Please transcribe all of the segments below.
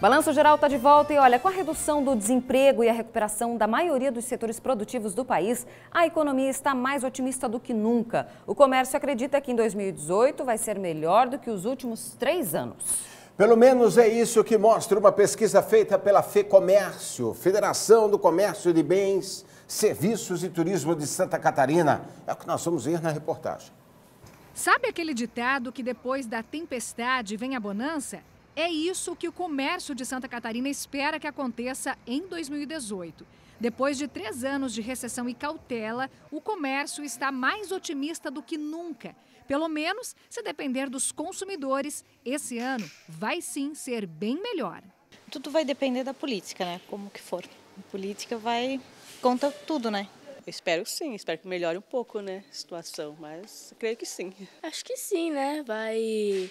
Balanço geral está de volta e olha, com a redução do desemprego e a recuperação da maioria dos setores produtivos do país, a economia está mais otimista do que nunca. O comércio acredita que em 2018 vai ser melhor do que os últimos três anos. Pelo menos é isso que mostra uma pesquisa feita pela FEComércio, Federação do Comércio de Bens, Serviços e Turismo de Santa Catarina. É o que nós vamos ver na reportagem. Sabe aquele ditado que depois da tempestade vem a bonança? É isso que o comércio de Santa Catarina espera que aconteça em 2018. Depois de três anos de recessão e cautela, o comércio está mais otimista do que nunca. Pelo menos, se depender dos consumidores, esse ano vai sim ser bem melhor. Tudo vai depender da política, né? Como que for. A política vai conta tudo, né? Espero sim, espero que melhore um pouco, né, a situação, mas creio que sim. Acho que sim, né? Vai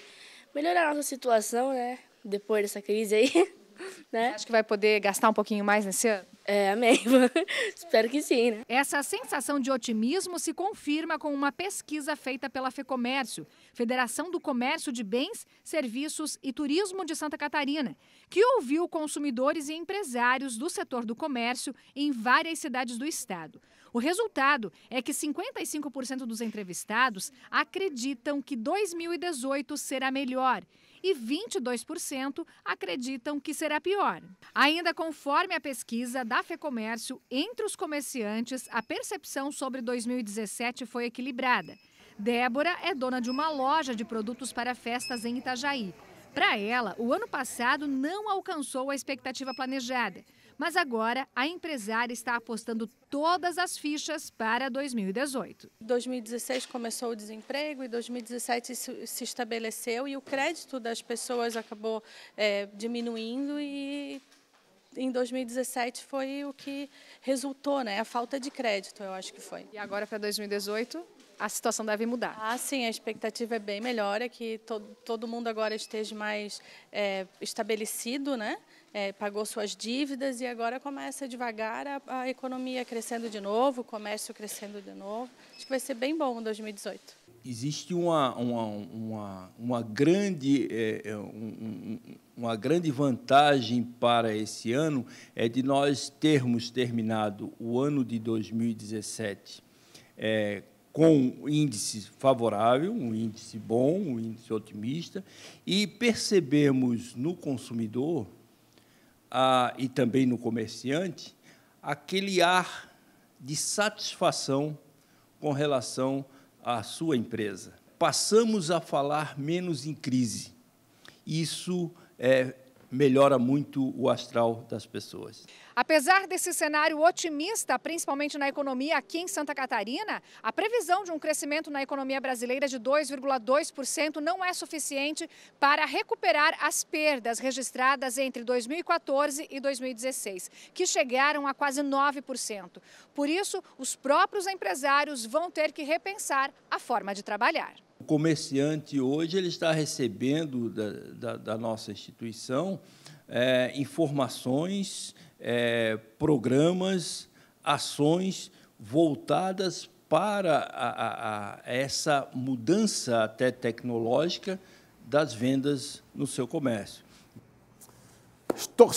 melhorar a nossa situação, né? Depois dessa crise aí. né? Acho que vai poder gastar um pouquinho mais nesse ano. É, amém. Espero que sim, né? Essa sensação de otimismo se confirma com uma pesquisa feita pela FEComércio, Federação do Comércio de Bens, Serviços e Turismo de Santa Catarina, que ouviu consumidores e empresários do setor do comércio em várias cidades do estado. O resultado é que 55% dos entrevistados acreditam que 2018 será melhor e 22% acreditam que será pior. Ainda conforme a pesquisa da FEComércio, entre os comerciantes, a percepção sobre 2017 foi equilibrada. Débora é dona de uma loja de produtos para festas em Itajaí. Para ela, o ano passado não alcançou a expectativa planejada, mas agora a empresária está apostando todas as fichas para 2018. 2016 começou o desemprego e 2017 se estabeleceu e o crédito das pessoas acabou é, diminuindo e em 2017 foi o que resultou, né? A falta de crédito, eu acho que foi. E agora para 2018? A situação deve mudar. Ah, sim, a expectativa é bem melhor, é que todo, todo mundo agora esteja mais é, estabelecido, né? É, pagou suas dívidas e agora começa devagar a, a, economia crescendo de novo, o comércio crescendo de novo. Acho que vai ser bem bom 2018. Existe uma, uma, uma, uma grande. É, é um, um, uma grande vantagem para esse ano é de nós termos terminado o ano de 2017 é, com um índice favorável, um índice bom, um índice otimista, e percebemos no consumidor a, e também no comerciante aquele ar de satisfação com relação à sua empresa. Passamos a falar menos em crise isso é, melhora muito o astral das pessoas. Apesar desse cenário otimista, principalmente na economia aqui em Santa Catarina, a previsão de um crescimento na economia brasileira de 2,2% não é suficiente para recuperar as perdas registradas entre 2014 e 2016, que chegaram a quase 9%. Por isso, os próprios empresários vão ter que repensar a forma de trabalhar. O comerciante hoje ele está recebendo da, da, da nossa instituição é, informações, é, programas, ações voltadas para a, a, a essa mudança até tecnológica das vendas no seu comércio. Estou